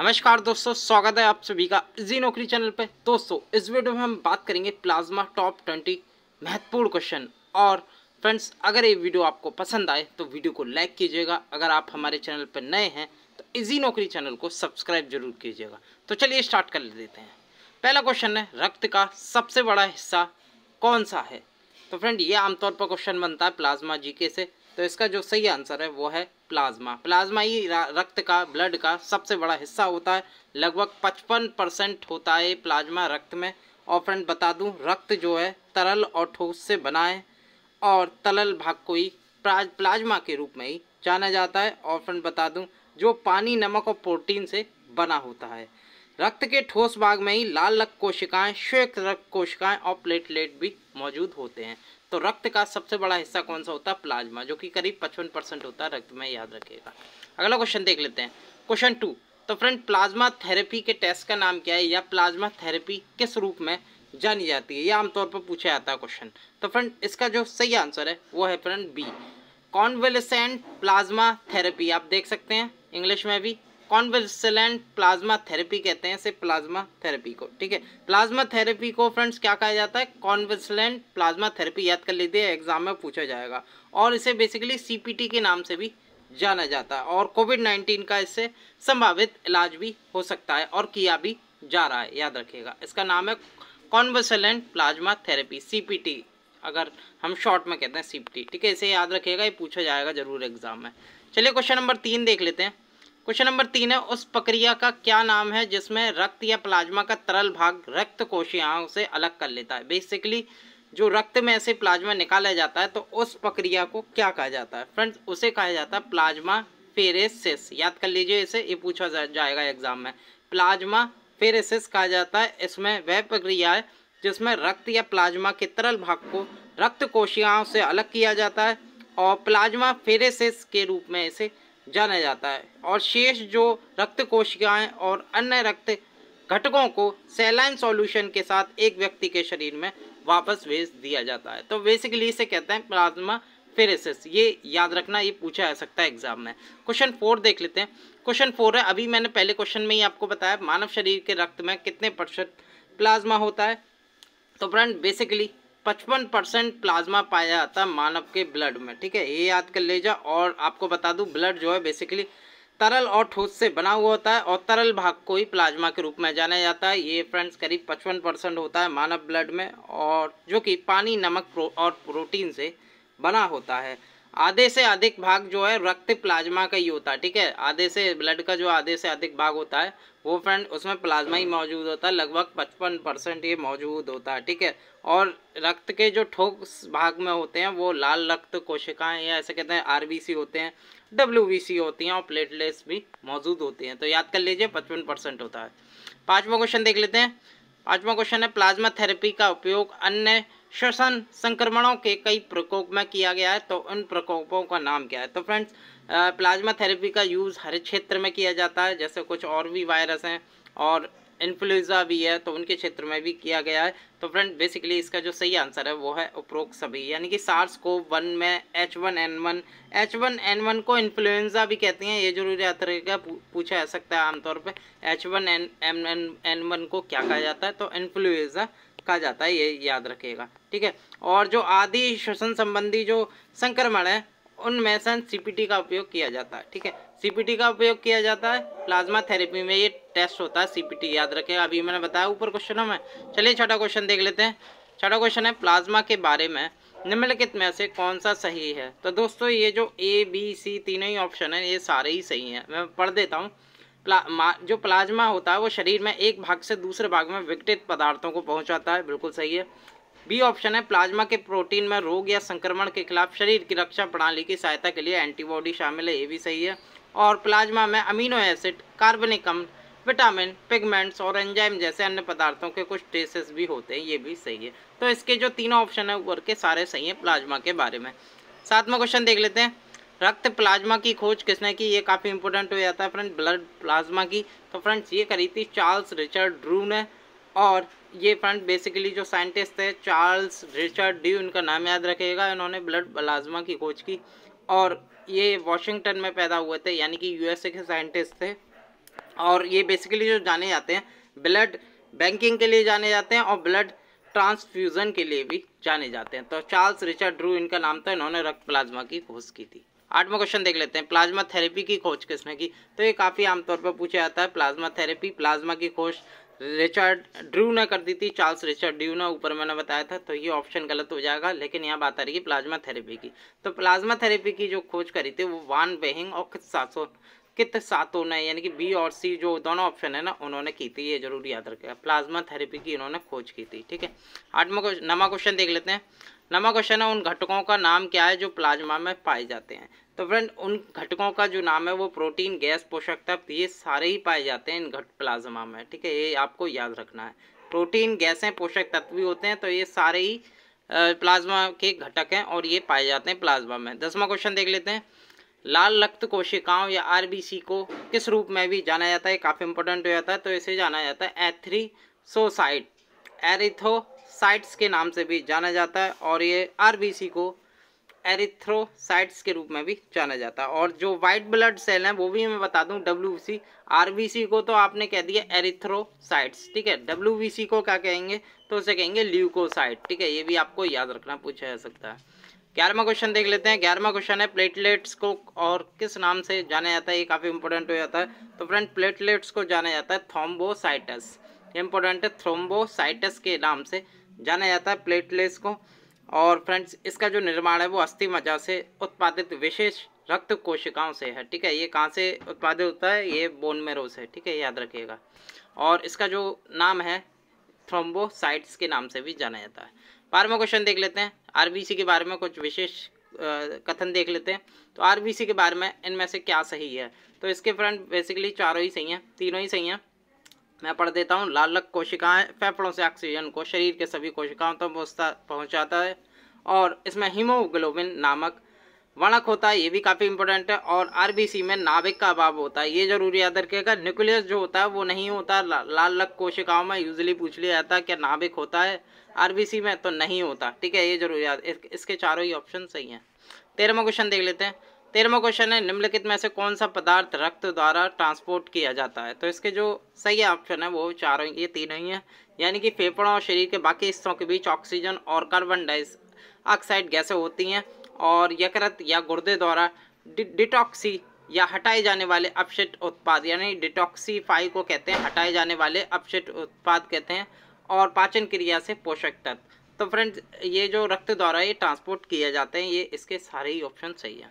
नमस्कार दोस्तों स्वागत है आप सभी का इजी नौकरी चैनल पे दोस्तों इस वीडियो में हम बात करेंगे प्लाज्मा टॉप ट्वेंटी महत्वपूर्ण क्वेश्चन और फ्रेंड्स अगर ये वीडियो आपको पसंद आए तो वीडियो को लाइक कीजिएगा अगर आप हमारे चैनल पर नए हैं तो इजी नौकरी चैनल को सब्सक्राइब जरूर कीजिएगा तो चलिए स्टार्ट कर देते हैं पहला क्वेश्चन है रक्त का सबसे बड़ा हिस्सा कौन सा है तो फ्रेंड ये आमतौर पर क्वेश्चन बनता है प्लाज्मा जीके से तो इसका जो सही आंसर है वो है प्लाज्मा प्लाज्मा ही रक्त का ब्लड का सबसे बड़ा हिस्सा होता है लगभग पचपन परसेंट होता है प्लाज्मा रक्त में और फ्रेंड बता दूं रक्त जो है तरल और ठोस से बना है और तरल भाग को ही प्लाज्मा के रूप में ही जाना जाता है और फ्रेंड बता दूँ जो पानी नमक और प्रोटीन से बना होता है रक्त के ठोस भाग में ही लाल रक्त कोशिकाएं श्वेत रक्त कोशिकाएं और प्लेटलेट भी मौजूद होते हैं तो रक्त का सबसे बड़ा हिस्सा कौन सा होता है प्लाज्मा जो कि करीब पचपन परसेंट होता है रक्त में याद रखेगा अगला क्वेश्चन देख लेते हैं क्वेश्चन टू तो फ्रेंड प्लाज्मा थेरेपी के टेस्ट का नाम क्या है या प्लाज्मा थेरेपी किस रूप में जानी जाती है यह आमतौर पर पूछा जाता है क्वेश्चन तो फ्रेंड इसका जो सही आंसर है वो है friend B convalescent plasma therapy आप देख सकते हैं इंग्लिश में भी कॉन्वेसलेंट प्लाज्मा थेरेपी कहते हैं इसे प्लाज्मा थेरेपी को ठीक है प्लाज्मा थेरेपी को फ्रेंड्स क्या कहा जाता है कॉन्वेसलेंट प्लाज्मा थेरेपी याद कर लीजिए एग्जाम में पूछा जाएगा और इसे बेसिकली सीपीटी के नाम से भी जाना जाता है और कोविड नाइन्टीन का इससे संभावित इलाज भी हो सकता है और किया भी जा रहा है याद रखिएगा इसका नाम है कॉन्वेसलेंट प्लाज्मा थेरेपी सी अगर हम शॉर्ट में कहते हैं सी ठीक है इसे याद रखिएगा ये पूछा जाएगा जरूर एग्जाम में चलिए क्वेश्चन नंबर तीन देख लेते हैं क्वेश्चन नंबर तीन है उस प्रक्रिया का क्या नाम है जिसमें रक्त या प्लाज्मा का तरल भाग रक्त कोशिकाओं से अलग कर लेता है बेसिकली जो रक्त में से प्लाज्मा निकाला जाता है तो उस प्रक्रिया को क्या कहा जाता है फ्रेंड्स उसे कहा जाता है प्लाज्मा फेरेसिस याद कर लीजिए इसे ये पूछा जाएगा एग्जाम में प्लाज्मा फेरेसिस कहा जाता है इसमें वह प्रक्रिया है जिसमें रक्त या प्लाज्मा के तरल भाग को रक्त कोशिकाओं से अलग किया जाता है और प्लाज्मा फेरेसिस के रूप में इसे जाना जाता है और शेष जो रक्त कोशिकाएं और अन्य रक्त घटकों को सेलाइन सॉल्यूशन के साथ एक व्यक्ति के शरीर में वापस भेज दिया जाता है तो बेसिकली इसे कहते हैं प्लाज्मा फेरेसिस ये याद रखना ये पूछा जा सकता है एग्जाम में क्वेश्चन फोर देख लेते हैं क्वेश्चन फोर है अभी मैंने पहले क्वेश्चन में ही आपको बताया मानव शरीर के रक्त में कितने प्रतिशत प्लाज्मा होता है तो फ्रेंड बेसिकली पचपन परसेंट प्लाज्मा पाया जाता है मानव के ब्लड में ठीक है ये याद कर ले जाओ और आपको बता दूँ ब्लड जो है बेसिकली तरल और ठोस से बना हुआ होता है और तरल भाग को ही प्लाज्मा के रूप में जाना जाता है ये फ्रेंड्स करीब पचपन परसेंट होता है मानव ब्लड में और जो कि पानी नमक प्रो, और प्रोटीन से बना होता है आधे से अधिक भाग जो है रक्त प्लाज्मा का ही होता है ठीक है आधे से ब्लड का जो आधे से अधिक भाग होता है वो फ्रेंड उसमें प्लाज्मा ही हाँ। मौजूद होता है लगभग पचपन परसेंट ये मौजूद होता है ठीक है और रक्त के जो ठोक भाग में होते हैं वो लाल रक्त कोशिकाएं या ऐसे कहते हैं आरबीसी होते हैं डब्ल्यू होती हैं और प्लेटलेट्स भी मौजूद होते हैं तो याद कर लीजिए पचपन परसेंट होता है पाँचवा क्वेश्चन देख लेते हैं पाँचवा क्वेश्चन है प्लाज्मा थेरेपी का उपयोग अन्य श्वसन संक्रमणों के कई प्रकोप में किया गया है तो उन प्रकोपों का नाम क्या है तो फ्रेंड्स प्लाज्मा थेरेपी का यूज़ हर क्षेत्र में किया जाता है जैसे कुछ और भी वायरस हैं और इन्फ्लुएंजा भी है तो उनके क्षेत्र में भी किया गया है तो फ्रेंड बेसिकली इसका जो सही आंसर है वो है उपरोक्त सभी यानी कि सार्स को वन में H one N one H one N one को इन्फ्लुएंजा भी कहते हैं ये जरूर याद का पूछा जा सकता है आमतौर पर H one N M N N one को क्या कहा जाता है तो इन्फ्लुएंजा कहा जाता है ये याद रखिएगा ठीक है और जो आदि श्वसन संबंधी जो संक्रमण है उनमें सन सीपीटी का उपयोग किया जाता है ठीक है सीपीटी का उपयोग किया जाता है प्लाज्मा थेरेपी में ये टेस्ट होता है सीपीटी याद रखें अभी मैंने बताया ऊपर क्वेश्चनों में चलिए छठा क्वेश्चन देख लेते हैं छठा क्वेश्चन है प्लाज्मा के बारे में निम्नलिखित में से कौन सा सही है तो दोस्तों ये जो ए बी सी तीनों ही ऑप्शन है ये सारे ही सही हैं मैं पढ़ देता हूँ प्ला, जो प्लाज्मा होता है वो शरीर में एक भाग से दूसरे भाग में विघटित पदार्थों को पहुंचाता है बिल्कुल सही है बी ऑप्शन है प्लाज्मा के प्रोटीन में रोग या संक्रमण के खिलाफ शरीर की रक्षा प्रणाली की सहायता के लिए एंटीबॉडी शामिल है ये भी सही है और प्लाज्मा में अमीनो एसिड कार्बनिक अम्ल विटामिन पिगमेंट्स और एंजाइम जैसे अन्य पदार्थों के कुछ ट्रेसेस भी होते हैं ये भी सही है तो इसके जो तीनों ऑप्शन है ऊपर के सारे सही हैं प्लाज्मा के बारे में सातवां क्वेश्चन देख लेते हैं रक्त प्लाज्मा की खोज किसने की ये काफ़ी इंपॉर्टेंट हो जाता है फ्रेंड ब्लड प्लाज्मा की तो फ्रेंड्स ये करी थी चार्ल्स रिचर्ड ड्रू ने और ये फ्रंट बेसिकली जो साइंटिस्ट थे चार्ल्स रिचर्ड ड्यू इनका नाम याद रखेगा इन्होंने ब्लड प्लाज्मा की खोज की और ये वॉशिंगटन में पैदा हुए थे यानी कि यूएसए के साइंटिस्ट थे और ये बेसिकली जो जाने जाते हैं ब्लड बैंकिंग के लिए जाने जाते हैं और ब्लड ट्रांसफ्यूज़न के लिए भी जाने जाते हैं तो चार्ल्स रिचर्ड ड्रू इनका नाम था इन्होंने रक्त प्लाज्मा की खोज की थी आठवां क्वेश्चन देख लेते हैं प्लाज्मा थेरेपी की खोज किसने की तो ये काफ़ी आमतौर पर पूछा जाता है प्लाज्मा थेरेपी प्लाज्मा की खोज रिचर्ड ड्रू ने कर दी थी चार्ल्स रिचर्ड ड्रू ने ऊपर मैंने बताया था तो ये ऑप्शन गलत हो जाएगा लेकिन यहाँ बात आ रही है प्लाज्मा थेरेपी की तो प्लाज्मा थेरेपी की जो खोज करी थी वो वान बेहिंग और सासो कित सातों ने यानी कि बी और सी जो दोनों ऑप्शन है ना उन्होंने की थी ये जरूर याद रखेगा प्लाज्मा थेरेपी की इन्होंने खोज की थी ठीक है आठवा क्वेश्चन नवा क्वेश्चन देख लेते हैं नवा क्वेश्चन है उन घटकों का नाम क्या है जो प्लाज्मा में पाए जाते हैं तो फ्रेंड उन घटकों का जो नाम है वो प्रोटीन गैस पोषक तत्व ये सारे ही पाए जाते हैं इन घट प्लाज्मा में ठीक है ये आपको याद रखना है प्रोटीन गैसें पोषक तत्व भी होते हैं तो ये सारे ही प्लाज्मा के घटक हैं और ये पाए जाते हैं प्लाज्मा में दसवां क्वेश्चन देख लेते हैं लाल रक्त कोशिकाओं या आरबीसी को किस रूप में भी जाना जाता है काफ़ी इंपॉर्टेंट हो जाता है तो इसे जाना जाता है सोसाइट एरिथ्रोसाइट्स के नाम से भी जाना जाता है और ये आरबीसी को एरिथ्रोसाइट्स के रूप में भी जाना जाता है और जो वाइट ब्लड सेल हैं वो भी मैं बता दूं W C R B C को तो आपने कह दिया एरिथ्रोसाइट्स ठीक है डब्ल्यू सी को क्या कहेंगे तो उसे कहेंगे ल्यूकोसाइट ठीक है ये भी आपको याद रखना पूछा जा सकता है ग्यारहवा क्वेश्चन देख लेते हैं ग्यारहवा क्वेश्चन है प्लेटलेट्स को और किस नाम से जाना जाता है ये काफ़ी इंपॉर्टेंट हो जाता है तो फ्रेंड प्लेटलेट्स को जाना जाता है थ्रोम्बोसाइटस इंपॉर्टेंट है थ्रोम्बोसाइटस के नाम से जाना जाता है प्लेटलेट्स को और फ्रेंड्स इसका जो निर्माण है वो अस्थि मज्जा से उत्पादित विशेष रक्त कोशिकाओं से है ठीक है ये कहाँ से उत्पादित होता है ये बोन मेरो से ठीक है याद रखिएगा और इसका जो नाम है थ्रोम्बोसाइट्स के नाम से भी जाना जाता है बारहवा क्वेश्चन देख लेते हैं आरबीसी के बारे में कुछ विशेष कथन देख लेते हैं तो आरबीसी के बारे में इनमें से क्या सही है तो इसके फ्रेंड बेसिकली चारों ही सही हैं तीनों ही सही हैं मैं पढ़ देता हूँ लालक कोशिकाएं फेफड़ों से ऑक्सीजन को शरीर के सभी कोशिकाओं तक तो पहुँचाता है और इसमें हीमोग्लोबिन नामक वणक होता है ये भी काफ़ी इंपॉर्टेंट है और आरबीसी में नाभिक का अभाव होता है ये ज़रूरी याद रखिएगा न्यूक्लियस जो होता है वो नहीं होता लाल लक कोशिकाओं में यूजली पूछ लिया जाता है क्या नाभिक होता है आरबीसी में तो नहीं होता ठीक है ये जरूर याद इसके चारों ही ऑप्शन सही हैं तेरहवा क्वेश्चन देख लेते हैं तेरहवा क्वेश्चन है निम्नलिखित में से कौन सा पदार्थ रक्त द्वारा ट्रांसपोर्ट किया जाता है तो इसके जो सही ऑप्शन है वो चारों ये तीन ही हैं यानी कि फेफड़ों और शरीर के बाकी हिस्सों के बीच ऑक्सीजन और कार्बन डाइऑक्साइड गैसें होती हैं और यकृत या गुर्दे द्वारा डिटॉक्सी या हटाए जाने वाले अपशिट उत्पाद यानी डिटॉक्सीफाई को कहते हैं हटाए जाने वाले अपशिट उत्पाद कहते हैं और पाचन क्रिया से पोषक तत्व तो फ्रेंड्स ये जो रक्त द्वारा ये ट्रांसपोर्ट किया जाते हैं ये इसके सारे ही ऑप्शन सही है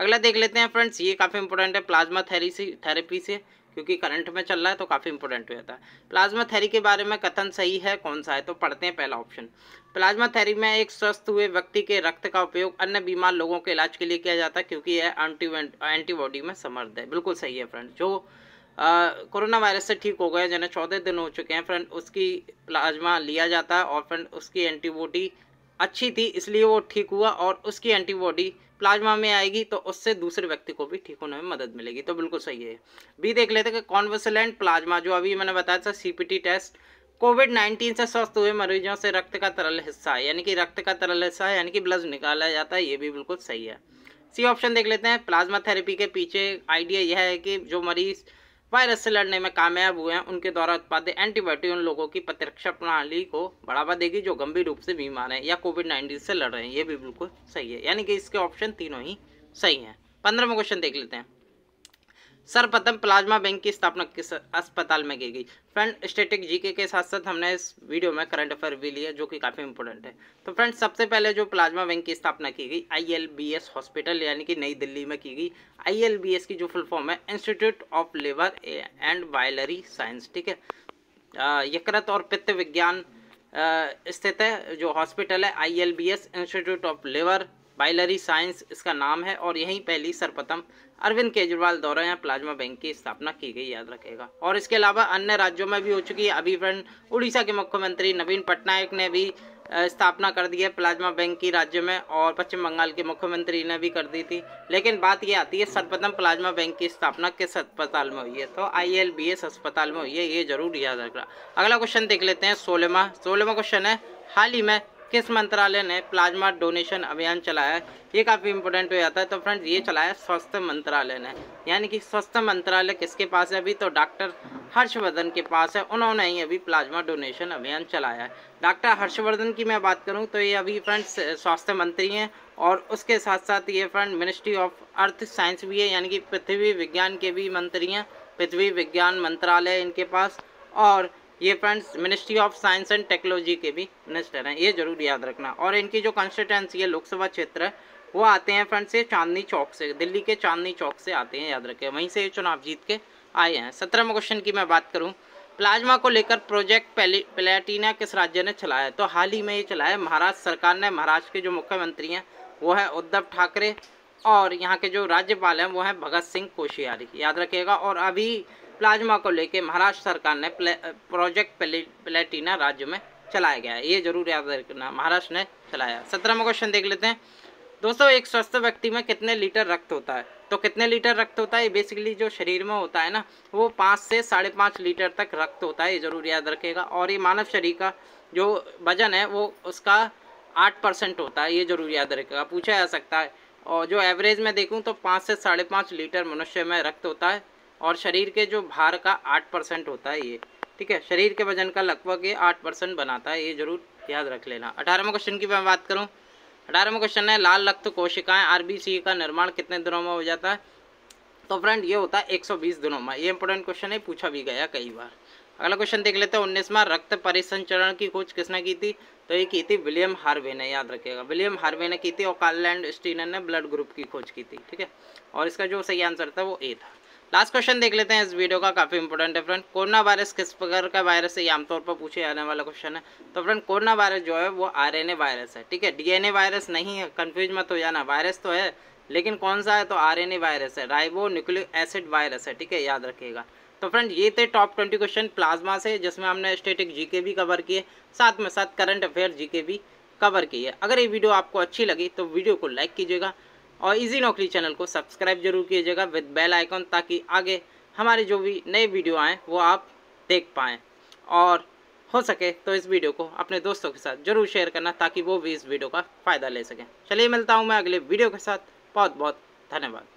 अगला देख लेते हैं फ्रेंड्स ये काफ़ी इंपॉर्टेंट है प्लाज्मा थेरेपी थेरेपी से क्योंकि करंट में चल रहा है तो काफ़ी इंपॉर्टेंट हो जाता है प्लाज्मा थेरी के बारे में कथन सही है कौन सा है तो पढ़ते हैं पहला ऑप्शन प्लाज्मा थेरी में एक स्वस्थ हुए व्यक्ति के रक्त का उपयोग अन्य बीमार लोगों के इलाज के लिए किया जाता है क्योंकि यह एंटीबॉडी में समर्थ है बिल्कुल सही है फ्रेंड जो कोरोना वायरस से ठीक हो गया जिन्हें चौदह दिन हो चुके हैं फ्रेंड उसकी प्लाज्मा लिया जाता है और फ्रेंड उसकी एंटीबॉडी अच्छी थी इसलिए वो ठीक हुआ और उसकी एंटीबॉडी प्लाज्मा में आएगी तो उससे दूसरे व्यक्ति को भी ठीक होने में मदद मिलेगी तो बिल्कुल सही है बी देख लेते हैं कि कॉन्वेसलेंट प्लाज्मा जो अभी मैंने बताया था सीपीटी टेस्ट कोविड नाइन्टीन से स्वस्थ हुए मरीजों से रक्त का तरल हिस्सा यानी कि रक्त का तरल हिस्सा यानी कि ब्लड निकाला जाता है ये भी बिल्कुल सही है सी ऑप्शन देख लेते हैं प्लाज्मा थेरेपी के पीछे आइडिया यह है कि जो मरीज़ वायरस से लड़ने में कामयाब हुए हैं उनके द्वारा उत्पादित एंटीबायोटिक उन लोगों की प्रतिरक्षा प्रणाली को बढ़ावा देगी जो गंभीर रूप से बीमार हैं या कोविड नाइन्टीन से लड़ रहे हैं ये भी बिल्कुल सही है यानी कि इसके ऑप्शन तीनों ही सही हैं पंद्रहवें क्वेश्चन देख लेते हैं सर्वप्रथम प्लाज्मा बैंक की स्थापना किस अस्पताल में की गई फ्रेंड स्टेटिक जीके के साथ साथ हमने इस वीडियो में करंट अफेयर भी लिया जो कि काफ़ी इंपॉर्टेंट है तो फ्रेंड सबसे पहले जो प्लाज्मा बैंक की स्थापना की गई आईएलबीएस हॉस्पिटल यानी कि नई दिल्ली में की गई आईएलबीएस की जो फुल फॉर्म है इंस्टीट्यूट ऑफ लेबर एंड बायलरी साइंस ठीक है यकृत और पित्त विज्ञान स्थित है जो हॉस्पिटल है आई इंस्टीट्यूट ऑफ लेबर बाइलरी साइंस इसका नाम है और यहीं पहली सर्वप्रथम अरविंद केजरीवाल द्वारा यहाँ प्लाज्मा बैंक की स्थापना की गई याद रखेगा और इसके अलावा अन्य राज्यों में भी हो चुकी है अभी फ्रेंड उड़ीसा के मुख्यमंत्री नवीन पटनायक ने भी स्थापना कर दी है प्लाज्मा बैंक की राज्य में और पश्चिम बंगाल के मुख्यमंत्री ने भी कर दी थी लेकिन बात ये आती है सर्वप्रथम प्लाज्मा बैंक की स्थापना किस अस्पताल में हुई है तो आई एल बी एस अस्पताल में हुई है ये जरूर याद रखना अगला क्वेश्चन देख लेते हैं सोलहवा सोलहवा क्वेश्चन है हाल ही में किस मंत्रालय ने प्लाज्मा डोनेशन अभियान चलाया ये काफ़ी इंपॉर्टेंट हो जाता है तो फ्रेंड्स ये चलाया स्वास्थ्य मंत्रालय ने यानी कि स्वास्थ्य मंत्रालय किसके पास है अभी तो डॉक्टर हर्षवर्धन के पास है उन्होंने ही अभी प्लाज्मा डोनेशन अभियान चलाया है डॉक्टर हर्षवर्धन की मैं बात करूँ तो ये अभी फ्रेंड्स स्वास्थ्य मंत्री हैं और उसके साथ साथ ये friend ministry of earth science भी है यानी कि पृथ्वी विज्ञान के भी मंत्री हैं पृथ्वी विज्ञान मंत्रालय इनके पास और ये friends ministry of science and technology के भी मिनिस्टर हैं ये जरूर याद रखना और इनकी जो कॉन्स्टिट्यूंसी है लोकसभा क्षेत्र वो आते हैं फ्रेंड्स ये चांदनी चौक से दिल्ली के चांदनी चौक से आते हैं याद रखें वहीं से ये चुनाव जीत के आए हैं सत्रहवें क्वेश्चन की मैं बात करूँ प्लाज्मा को लेकर प्रोजेक्ट प्लेटिना किस राज्य ने चलाया तो हाल ही में ये चलाया महाराष्ट्र सरकार ने महाराष्ट्र के जो मुख्यमंत्री हैं वो है उद्धव ठाकरे और यहाँ के जो राज्यपाल हैं वो हैं भगत सिंह कोशियारी याद रखिएगा और अभी प्लाज्मा को लेकर महाराष्ट्र सरकार ने प्ले, प्रोजेक्ट प्लेटिना राज्य में चलाया गया है ये जरूर याद रखना महाराष्ट्र ने चलाया सत्रहवा क्वेश्चन देख लेते हैं दोस्तों एक स्वस्थ व्यक्ति में कितने लीटर रक्त होता है तो कितने लीटर रक्त होता है बेसिकली जो शरीर में होता है ना वो पाँच से साढ़े पाँच लीटर तक रक्त होता है ये ज़रूर याद रखेगा और ये मानव शरीर का जो वजन है वो उसका आठ परसेंट होता है ये ज़रूर याद रखेगा पूछा जा सकता है और जो एवरेज में देखूँ तो पाँच से साढ़े पाँच लीटर मनुष्य में रक्त होता है और शरीर के जो भार का आठ परसेंट होता है ये ठीक है शरीर के वजन का लगभग ये आठ परसेंट बनाता है ये जरूर याद रख लेना अठारहवें क्वेश्चन की मैं बात करूँ अठारहवें क्वेश्चन है लाल रक्त कोशिकाएं आर का निर्माण कितने दिनों में हो जाता है तो फ्रेंड ये होता है एक दिनों में ये इंपॉर्टेंट क्वेश्चन है पूछा भी गया कई बार अगला क्वेश्चन देख लेते हैं उन्नीसवा रक्त परिसंचरण की खोज किसने की थी तो ये की थी विलियम हार्वे ने याद रखिएगा विलियम हार्वे ने की थी और कार्लैंड स्टीनर ने ब्लड ग्रुप की खोज की थी ठीक है और इसका जो सही आंसर था वो ए था लास्ट क्वेश्चन देख लेते हैं इस वीडियो का काफ़ी इंपॉर्टेंट है फ्रेंड कोरोना वायरस किस प्रकार का वायरस है ये आमतौर पर पूछे जाने वाला क्वेश्चन है तो फ्रेंड कोरोना वायरस जो है वो आरएनए वायरस है ठीक है डीएनए वायरस नहीं है कन्फ्यूज मत हो जाना वायरस तो है लेकिन कौन सा है तो आर वायरस है राइबो न्यूक्लिक एसिड वायरस है ठीक है याद रखिएगा तो फ्रेंड ये थे टॉप ट्वेंटी क्वेश्चन प्लाज्मा से जिसमें हमने स्टेटिक जीके भी कवर किए साथ में साथ करंट अफेयर जीके भी कवर किए अगर ये वीडियो आपको अच्छी लगी तो वीडियो को लाइक कीजिएगा और इजी नौकरी चैनल को सब्सक्राइब जरूर कीजिएगा विद बेल आइकॉन ताकि आगे हमारे जो भी नए वीडियो आएँ वो आप देख पाएँ और हो सके तो इस वीडियो को अपने दोस्तों के साथ जरूर शेयर करना ताकि वो भी इस वीडियो का फ़ायदा ले सकें चलिए मिलता हूँ मैं अगले वीडियो के साथ बहुत बहुत धन्यवाद